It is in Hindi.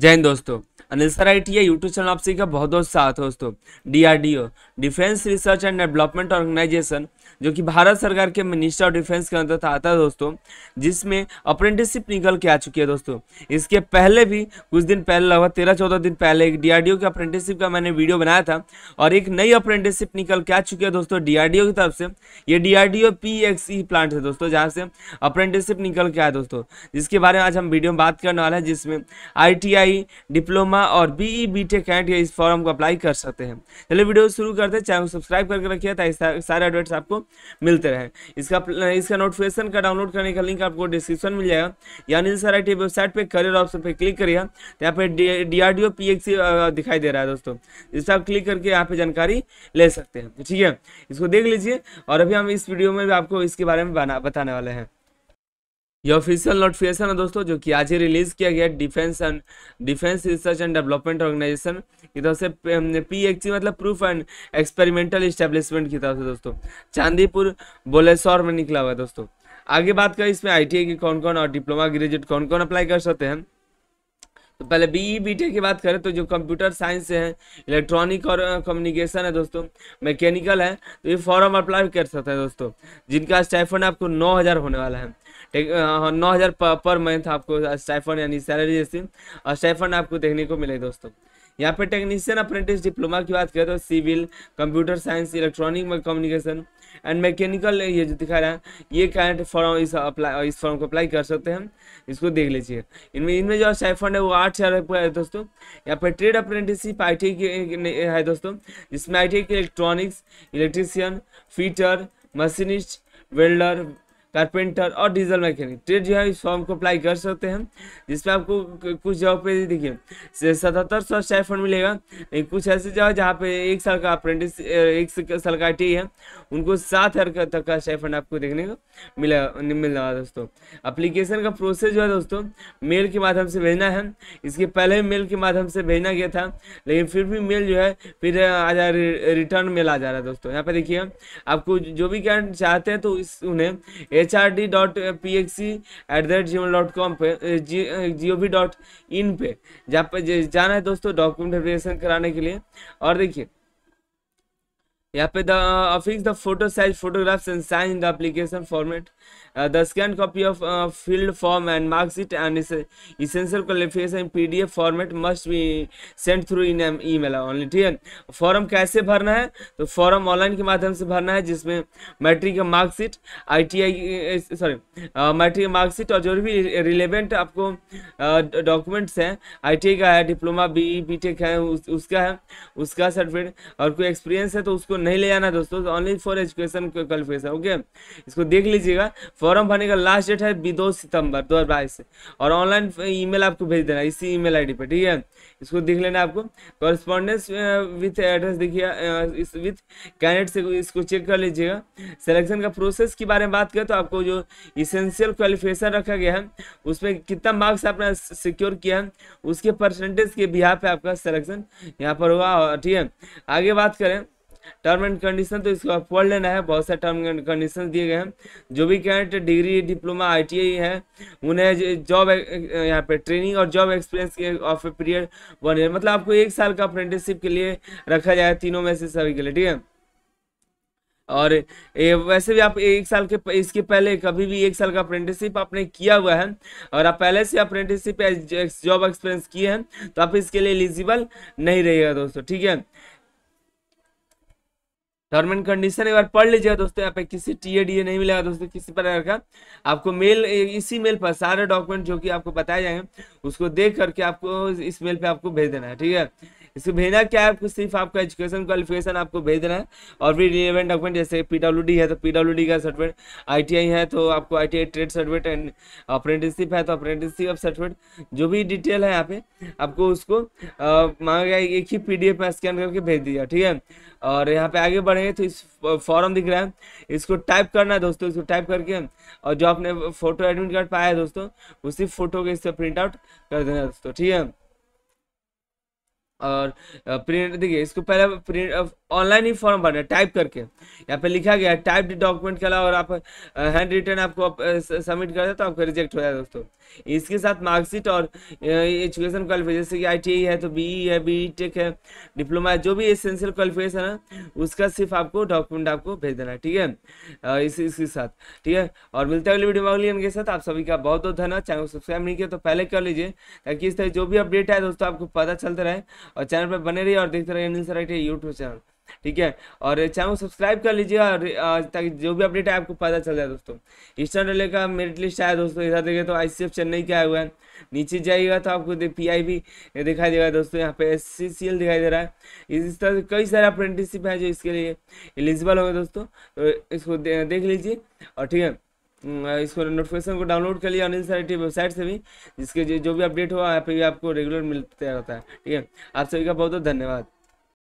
जय हिंद दोस्तों Anil I T YouTube channel आप सभी का बहुत बहुत साथ हो दोस्तों DRDO defence research and development organisation जो कि भारत सरकार के मिनिस्टर ऑफ डिफेंस के अंतर्गत आता है दोस्तों जिसमें अप्रेंटिसशिप निकल के आ चुकी है दोस्तों इसके पहले भी कुछ दिन पहले लगभग तेरह चौदह दिन पहले एक डीआरडीओ के अप्रेंटिसशिप का मैंने वीडियो बनाया था और एक नई अप्रेंटिसशिप निकल के आ चुकी है दोस्तों डीआरडीओ की तरफ से ये डीआरडीओ पीएक्सई प्लांट है दोस्तों जहाँ से अप्रेंटिसशिप निकल के आया दोस्तों जिसके बारे में आज हम वीडियो में बात करने वाले हैं जिसमें आई डिप्लोमा डिप्लोमा और बीई बीटेक कैंट या इस फॉर्म को अप्लाई कर सकते हैं चलिए वीडियो शुरू करते हैं चैनल सब्सक्राइब करके रखिए ताकि सारे अपडेट्स आपको मिलते रहे इसका इसका नोटिफिकेशन का डाउनलोड करने का लिंक आपको डिस्क्रिप्शन मिल जाएगा यानी सर आई वेबसाइट पर करियर ऑप्शन पर क्लिक करिए यहाँ पे डी आर दिखाई दे रहा है दोस्तों जिससे आप क्लिक करके यहाँ पे जानकारी ले सकते हैं ठीक है इसको देख लीजिए और अभी हम इस वीडियो में भी आपको इसके बारे में बताने वाले हैं ये ऑफिशियल नोटिफिकेशन है दोस्तों जो कि आज ही रिलीज किया गया defence and defence research and development organisation की तरफ से पी सी मतलब प्रूफ एंड एक्सपेरिमेंटल इस्टेब्लिशमेंट की तरफ से दोस्तों चांदीपुर बोलेसौर में निकला हुआ है दोस्तों आगे बात करें इसमें आई की कौन कौन और डिप्लोमा ग्रेजुएट कौन कौन अप्लाई कर सकते हैं तो पहले बी बी टेक की बात करें तो जो कंप्यूटर साइंस है इलेक्ट्रॉनिक और कम्युनिकेशन है दोस्तों मैकेनिकल है तो ये फॉर्म अप्लाई कर सकते हैं दोस्तों जिनका स्टाइफन आपको नौ हज़ार होने वाला है ठीक हाँ, नौ हज़ार पर मंथ आपको स्टाइफन यानी सैलरी जैसी और स्टाइफन आपको देखने को मिलेगा दोस्तों यहाँ पे टेक्नीशियन अप्रेंटिस डिप्लोमा की बात करें तो civil computer science electronic communication and mechanical ये जो दिखा रहा है ये करंट फॉर्म इस अप्लाई इस फॉर्म को अप्लाई कर सकते हैं इसको देख लीजिए इनमें इनमें जो साइफंड है वो आठ हज़ार रुपये है दोस्तों यहाँ पर ट्रेड अप्रेंटिसशिप आई टी है दोस्तों जिसमें I T electronics electrician fitter machinist welder carpenter और डीजल मैकेनिक ट्रेड जो है इस फॉर्म को अप्लाई कर सकते हैं जिसमें आपको कुछ जॉब पे देखिए सतहत्तर सौ स्टाइफंड मिलेगा कुछ ऐसे जगह जहाँ पे एक साल का अप्रेंटिस एक साल का आई है उनको सात हजार तक का स्टाइफंड आपको देखने को मिला मिल रहा दोस्तों अप्लीकेशन का प्रोसेस जो है दोस्तों मेल के माध्यम से भेजना है इसके पहले मेल के माध्यम से भेजना गया था लेकिन फिर भी मेल जो है फिर आ जा रिटर्न मेल आ जा रहा है दोस्तों यहाँ पे देखिए आपको जो भी क्या चाहते हैं तो इस उन्हें H R D dot P X C at the rate gmail dot com पे G O V dot in पे जहाँ पर जाना है दोस्तों डॉक्यूमेंट वेरिफिकेशन कराने के लिए और देखिए यहाँ पे the fix the photo size photographs and sign in the application format the scan copy of field form and marksheet and essential qualification in F format must be send through in email only ठीक है फॉर्म कैसे भरना है तो फॉर्म ऑनलाइन के माध्यम से भरना है जिसमें मैट्रिक का marksheet I sorry matric marksheet और जो भी रिलेवेंट आपको डॉक्यूमेंट्स uh, हैं आई टी आई का है diploma B E B tech है उसका है उसका सर्टिफिकेट और कोई एक्सपीरियंस है तो उसको नहीं ले जाना दोस्तों only for education qualification okay इसको देख लीजिएगा फॉर्म भरने का लास्ट डेट है दो सितंबर दो और ऑनलाइन ईमेल आपको भेज देना इसी ईमेल आईडी पे ठीक है इसको देख लेना आपको कॉरेस्पॉन्डेंस विथ एड्रेस देखिए विथ uh, कैंडिडेट से इसको चेक कर लीजिएगा सिलेक्शन का प्रोसेस के बारे में बात करें तो आपको जो इसेंशियल क्वालिफिकेशन रखा गया है उसमें कितना मार्क्स आपने सिक्योर किया है उसके परसेंटेज के बिहार पे आपका सिलेक्शन यहाँ पर हुआ ठीक है आगे बात करें टर्म एंड कंडीशन तो इसको आप पढ़ लेना है बहुत सारे टर्म एंड कंडीशन दिए गए हैं जो भी candidate degree diploma I T I है उन्हें जॉब यहाँ पे ट्रेनिंग और जॉब एक्सपीरियंस के of a period one year मतलब आपको एक साल का अप्रेंटिसशिप के लिए रखा जाए तीनों में से सभी के लिए ठीक है और ए, वैसे भी आप एक साल के इसके पहले कभी भी एक साल का अप्रेंटिसशिप आपने किया हुआ है और आप पहले से अप्रेंटिसशिप जॉब एक्सपीरियंस किए हैं तो आप इसके लिए एलिजिबल नहीं रहेगा दोस्तों ठीक है टर्म एंड कंडीशन एक बार पढ़ लीजिएगा दोस्तों यहाँ पे किसी टी डीए नहीं मिलेगा दोस्तों किसी प्रकार का आपको मेल इसी मेल पर सारे डॉक्यूमेंट जो कि आपको बताए जाएंगे उसको देख करके आपको इस मेल पे आपको भेज देना है ठीक है इसको भेजना क्या है आपको सिर्फ आपका एजुकेशन क्वालिफिकेशन आपको भेजना है और भी रिलेवेंट डॉक्यूमेंट जैसे पी है तो पी का सर्टिफिकेट आई है तो आपको I trade certificate and apprenticeship है तो अप्रेंटिसशिप ऑफ सर्टिफिकेट जो भी डिटेल है यहाँ पे आपको उसको मांगा गया एक ही पी में स्कैन करके भेज दिया ठीक है और यहाँ पे आगे बढ़ेंगे तो इस फॉर्म दिख रहा है इसको टाइप करना है दोस्तों इसको टाइप करके और जो आपने फोटो एडमिट कार्ड पाया है दोस्तों उसी फोटो के इससे प्रिंट आउट कर देना दोस्तों ठीक है और प्रिंट देखिए इसको पहले प्रिंट ऑनलाइन ही फॉर्म भरना टाइप करके यहाँ पे लिखा गया टाइप डॉक्यूमेंट के अलावा और आप हैंड रिटर्न आपको सबमिट कर तो आपका रिजेक्ट हो जाएगा दोस्तों इसके साथ मार्कशीट और एजुकेशन क्वालिफिकेशन जैसे कि आई e है तो बी e है बी टेक e है डिप्लोमा है जो भी एसेंशियल क्वालिफिकेशन है उसका सिर्फ आपको डॉक्यूमेंट आपको भेज देना है ठीक है इस इसके साथ ठीक है और मिलते हैं अगले वीडियो अगली के साथ आप सभी का बहुत बहुत धन्यवाद चैनल को सब्सक्राइब नहीं किया तो पहले कर लीजिए ताकि इस तरह जो भी अपडेट आए दोस्तों आपको पता चलता रहे और चैनल पर बने रहिए और देखते रहिए न्यूज राइट यूट्यूब चैनल ठीक है और चैनल को सब्सक्राइब कर लीजिए और ताकि जो भी अपडेट है आपको पता चल जाए दोस्तों ईस्टर्न रेलवे का मेरिट लिस्ट आया दोस्तों इधर देखें तो आई चेन्नई का आया हुआ है नीचे जाइएगा तो आपको पी आई भी दिखाई देगा दोस्तों यहाँ पे एस सी दिखाई दे रहा है इस तरह से कई सारे अप्रेंटिसशिप है जो इसके लिए एलिजिबल होंगे दोस्तों तो इसको दे, देख लीजिए और ठीक है हम्म, इसको नोटिफिकेशन को डाउनलोड कर लिया अनिल सर वेबसाइट से भी जिसके जो भी अपडेट हुआ यहाँ पे भी आपको रेगुलर मिलता रहता है ठीक है आप सभी का बहुत बहुत धन्यवाद